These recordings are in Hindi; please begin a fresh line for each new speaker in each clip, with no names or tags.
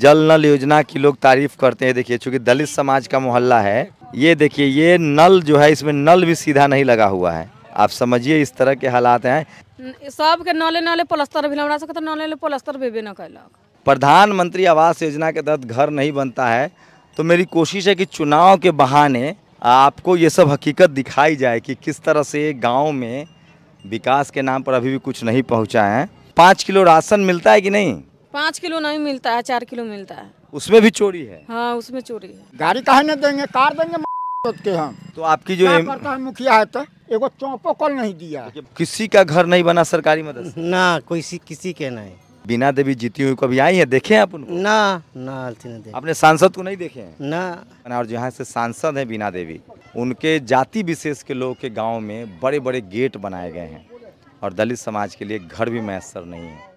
जल नल योजना की लोग तारीफ करते हैं देखिए चूंकि दलित समाज का मोहल्ला है ये देखिए ये नल जो है इसमें नल भी सीधा नहीं लगा हुआ है आप समझिए इस तरह के हालात हैं
सबके नले नले प्लस्तर भी हमारा सबके तो नले नले प्लस्तर भी न कैलक
प्रधानमंत्री आवास योजना के तहत घर नहीं बनता है तो मेरी कोशिश है कि चुनाव के बहाने आपको ये सब हकीकत दिखाई जाए कि किस तरह से गाँव में विकास के नाम पर अभी भी कुछ नहीं पहुँचा है पाँच किलो राशन मिलता है कि नहीं
पाँच किलो नहीं मिलता है चार किलो मिलता है
उसमें भी चोरी है
हाँ उसमें चोरी है गाड़ी कहा नहीं देंगे कार देंगे के हम
तो आपकी जो है
मुखिया है तो एगो चौपो कल नहीं दिया तो
किसी का घर नहीं बना सरकारी मदद ना कोई किसी के नहीं बिना देवी जीती हुई कभी आई है देखे हैं आप उनको ना ना देखे आपने सांसद को नहीं देखे हैं ना और जहाँ से सांसद हैं बिना देवी उनके जाति विशेष के लोग के गांव में बड़े बड़े गेट बनाए गए हैं और दलित समाज के लिए घर भी मैसर नहीं है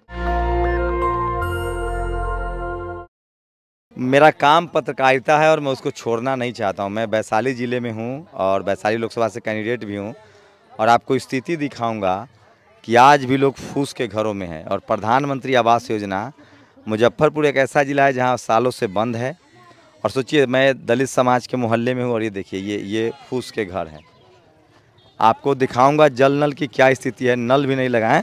मेरा काम पत्रकारिता है और मैं उसको छोड़ना नहीं चाहता हूँ मैं वैशाली ज़िले में हूँ और वैशाली लोकसभा से कैंडिडेट भी हूँ और आपको स्थिति दिखाऊंगा कि आज भी लोग फूस के घरों में हैं और प्रधानमंत्री आवास योजना मुजफ्फरपुर एक ऐसा ज़िला है जहाँ सालों से बंद है और सोचिए मैं दलित समाज के मोहल्ले में हूँ और ये देखिए ये ये फूस के घर हैं आपको दिखाऊंगा जल नल की क्या स्थिति है नल भी नहीं लगाएं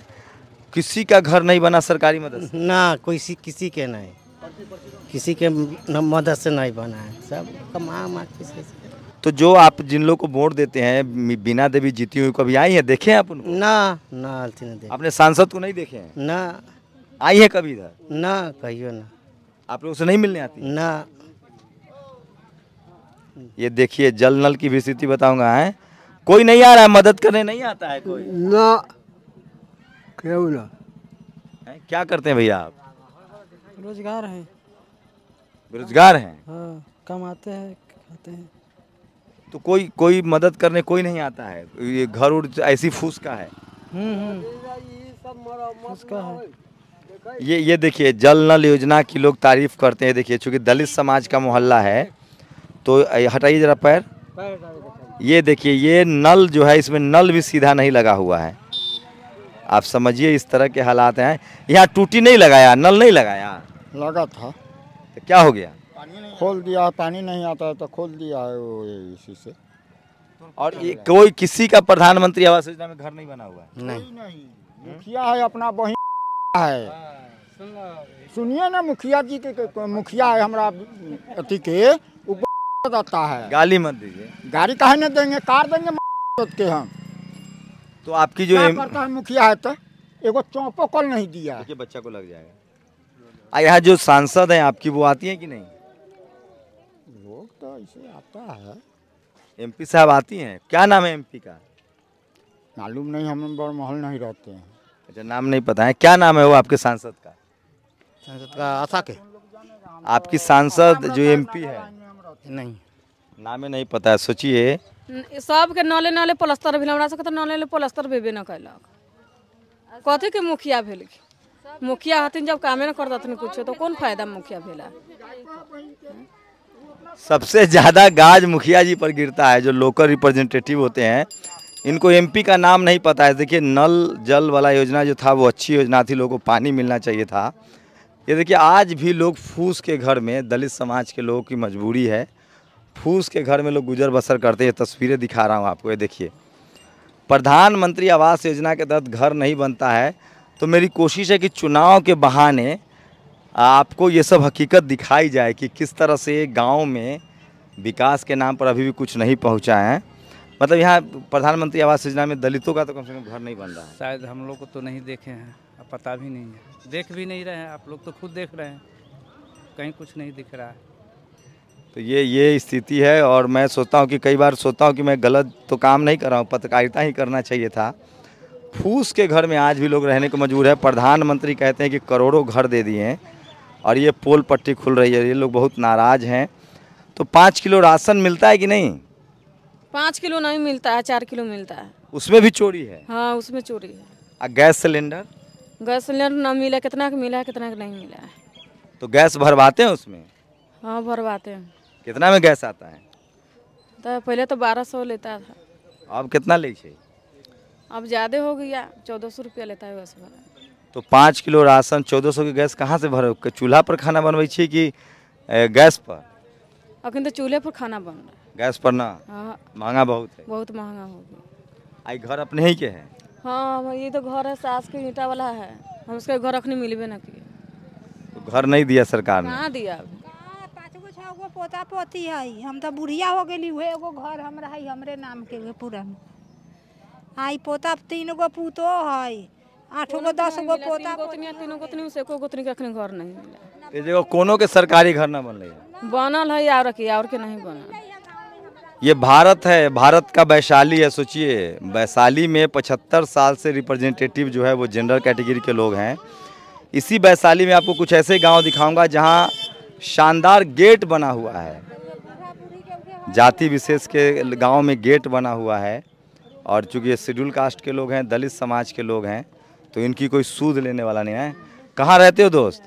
किसी का घर नहीं बना सरकारी मदद ना कोई किसी के नहीं
किसी के मदद से नहीं बना है सब कमा उमा किसी से
तो जो आप जिन लोग को वोट देते हैं बिना देवी जीती हुई कभी आई है देखे हैं आप उनको ना ना अल्थी नहीं आपने सांसद को नहीं देखे हैं ना आई है कभी इधर ना कहियो ना आप लोग उसे नहीं मिलने आती ना ये देखिए जल नल की भी स्थिति बताऊंगा है कोई नहीं आ रहा है मदद करने नहीं आता है कोई ना क्यों ना क्या करते हैं भैया आप बेरोजगार हैं बेरोजगार हैं हाँ कमाते हैं खाते हैं तो कोई कोई मदद करने कोई नहीं आता है ये घर उड़ ऐसी फूस का है हम्म, हम्म। फूस का है ये ये देखिए जल नल योजना की लोग तारीफ करते हैं देखिए चूँकि दलित समाज का मोहल्ला है तो हटाइए ज़रा पैर ये देखिए ये नल जो है इसमें नल भी सीधा नहीं लगा हुआ है आप समझिए इस तरह के हालात हैं यहाँ टूटी नहीं लगाया नल नहीं लगाया लगा था तो क्या हो गया खोल दिया पानी नहीं आता है तो खोल दिया है वो इसी से और ये कोई किसी का प्रधानमंत्री आवास योजना में घर नहीं बना हुआ है नहीं नहीं हम्म? मुखिया है अपना बही है हाँ, सुनिए ना मुखिया जी के मुखिया है हमारा अति के देता है गाली मत दीजिए गाड़ी कहा नहीं देंगे कार देंगे के हम तो आपकी जो करता है मुखिया है तो एगो चौपो कल नहीं दिया बच्चा को लग जाएगा यहाँ जो सांसद हैं आपकी वो आती हैं कि नहीं लोग तो ऐसे आता है एमपी साहब आती हैं क्या नाम है एमपी का मालूम नहीं हम बड़ माहौल नहीं रहते हैं अच्छा नाम नहीं पता है क्या नाम है वो आपके सांसद का सांसद का आशा के आपकी सांसद जो एमपी है नहीं नामे नहीं पता है सोचिए
सबके नले नले प्लस्तर भी हमारा सबके तो नले नले प्लस्तर भेबे न कैलक कथी के मुखिया भेल मुखिया हथिन जब कामे ना कर दिन कुछ तो कौन फायदा मुखिया भेला
सबसे ज़्यादा गाज मुखिया जी पर गिरता है जो लोकल रिप्रेजेंटेटिव होते हैं इनको एमपी का नाम नहीं पता है देखिए नल जल वाला योजना जो था वो अच्छी योजना थी लोगों को पानी मिलना चाहिए था ये देखिए आज भी लोग फूस के घर में दलित समाज के लोगों की मजबूरी है फूस के घर में लोग गुजर बसर करते हैं तस्वीरें दिखा रहा हूँ आपको ये देखिए प्रधानमंत्री आवास योजना के तहत घर नहीं बनता है तो मेरी कोशिश है कि चुनाव के बहाने आपको ये सब हकीकत दिखाई जाए कि किस तरह से गांव में विकास के नाम पर अभी भी कुछ नहीं पहुंचा है मतलब यहाँ प्रधानमंत्री आवास योजना में दलितों का तो कम से कम घर नहीं बन रहा है शायद हम लोग को तो नहीं देखे हैं अब पता भी नहीं है देख भी नहीं रहे हैं आप लोग तो खुद देख रहे हैं कहीं कुछ नहीं दिख रहा है तो ये ये स्थिति है और मैं सोचता हूँ कि कई बार सोचता हूँ कि मैं गलत तो काम नहीं कर रहा हूँ पत्रकारिता ही करना चाहिए था फूस के घर में आज भी लोग रहने को मजबूर है प्रधानमंत्री कहते हैं कि करोड़ों घर दे दिए हैं और ये पोल पट्टी खुल रही है ये लोग बहुत नाराज़ हैं तो पाँच किलो राशन मिलता है कि नहीं
पाँच किलो नहीं मिलता है चार किलो मिलता है
उसमें भी चोरी है
हाँ उसमें चोरी
है गैस सिलेंडर
गैस सिलेंडर ना मिला कितना का मिला कितना का नहीं मिला है
तो गैस भरवाते हैं उसमें
हाँ भरवाते हैं
कितना में गैस आता है
तो पहले तो बारह सौ लेता था अब कितना ले अब ज़्यादा हो गया चौदह सौ रुपया लेता है गैस भरा
तो पाँच किलो राशन चौदह सौ की गैस कहाँ से भर चूल्हा पर खाना बनवा छियै कि गैस पर
अखन तो चूल्हे पर खाना बन रहा है गैस पर ना हाँ।
महंगा बहुत है
बहुत महंगा हो गया
आई घर अपने ही के है
हाँ, हाँ ये तो घर है सास के ईटा वाला है हम उसका घर अखनी मिलबे ना किए
तो घर नहीं दिया सरकार ने
कहाँ दिया पोता पोती है हम तो बुढ़िया हो गई हुए घर हम है हमरे नाम के पूरा में आई पोता तीन गो पुतो है आठ गो दस तो गो पोता तीन गोतनी से एको गोतनी के घर नहीं मिला
ये देखो कोनो के सरकारी घर ना बनले
बनल है और के और के नहीं बनल
ये भारत है भारत का वैशाली है सोचिए वैशाली में पचहत्तर साल से रिप्रेजेंटेटिव जो है वो जनरल कैटेगरी के लोग हैं इसी वैशाली में आपको कुछ ऐसे गांव दिखाऊंगा जहां शानदार गेट बना हुआ है जाति विशेष के गांव में गेट बना हुआ है और चूँकि ये शेड्यूल कास्ट के लोग हैं दलित समाज के लोग हैं तो इनकी कोई सूद लेने वाला नहीं है कहाँ रहते हो दोस्त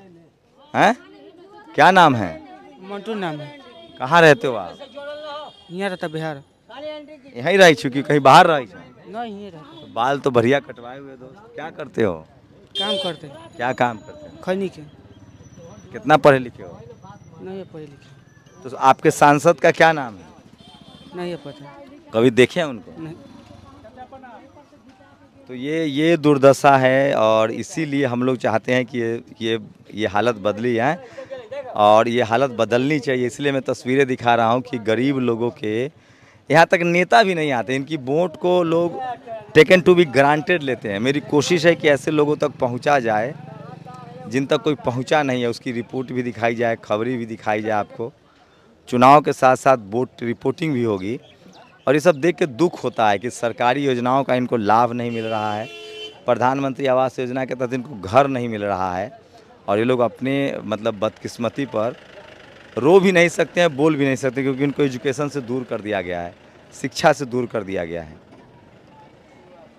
हैं क्या नाम है
मंटू नाम है
कहाँ रहते हो आप
यहाँ रहता बिहार
यहीं रह चुकी कहीं बाहर रह
तो
बाल तो बढ़िया कटवाए हुए दोस्त क्या करते हो काम करते क्या काम करते हो खैनी के कितना पढ़े लिखे हो
नहीं पढ़े लिखे
तो आपके सांसद का क्या नाम है नहीं पता कभी देखे हैं उनको नहीं तो ये ये दुर्दशा है और इसीलिए हम लोग चाहते हैं कि ये ये ये हालत बदली है और ये हालत बदलनी चाहिए इसलिए मैं तस्वीरें दिखा रहा हूँ कि गरीब लोगों के यहाँ तक नेता भी नहीं आते इनकी वोट को लोग टेकन टू बी ग्रांटेड लेते हैं मेरी कोशिश है कि ऐसे लोगों तक पहुँचा जाए जिन तक कोई पहुँचा नहीं है उसकी रिपोर्ट भी दिखाई जाए खबरी भी दिखाई जाए आपको चुनाव के साथ साथ वोट रिपोर्टिंग भी होगी और ये सब देख के दुख होता है कि सरकारी योजनाओं का इनको लाभ नहीं मिल रहा है प्रधानमंत्री आवास योजना के तहत इनको घर नहीं मिल रहा है और ये लोग अपने मतलब बदकिस्मती पर रो भी नहीं सकते हैं बोल भी नहीं सकते क्योंकि उनको एजुकेशन से दूर कर दिया गया है शिक्षा से दूर कर दिया गया है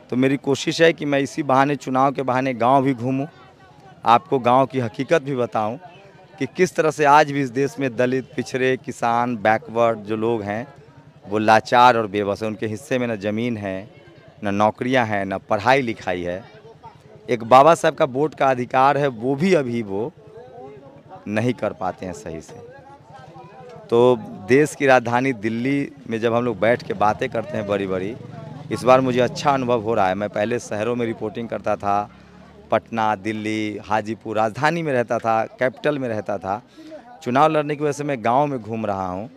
तो मेरी कोशिश है कि मैं इसी बहाने चुनाव के बहाने गांव भी घूमूं आपको गांव की हकीकत भी बताऊं कि किस तरह से आज भी इस देश में दलित पिछड़े किसान बैकवर्ड जो लोग हैं वो लाचार और बेबस है उनके हिस्से में न ज़मीन है ना नौकरियां हैं ना पढ़ाई लिखाई है एक बाबा साहब का वोट का अधिकार है वो भी अभी वो नहीं कर पाते हैं सही से तो देश की राजधानी दिल्ली में जब हम लोग बैठ के बातें करते हैं बड़ी बड़ी इस बार मुझे अच्छा अनुभव हो रहा है मैं पहले शहरों में रिपोर्टिंग करता था पटना दिल्ली हाजीपुर राजधानी में रहता था कैपिटल में रहता था चुनाव लड़ने की वजह से मैं गांव में घूम रहा हूं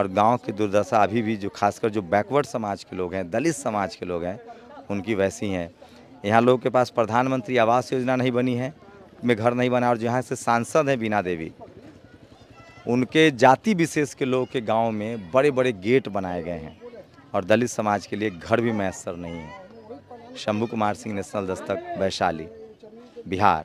और गांव की दुर्दशा अभी भी जो खासकर जो बैकवर्ड समाज के लोग हैं दलित समाज के लोग हैं उनकी वैसी हैं यहाँ लोगों के पास प्रधानमंत्री आवास योजना नहीं बनी है में घर नहीं बना और जहाँ से सांसद हैं बीना देवी उनके जाति विशेष के लोग के गाँव में बड़े बड़े गेट बनाए गए हैं और दलित समाज के लिए घर भी मैसर नहीं है शंभू कुमार सिंह नेशनल दस्तक वैशाली बिहार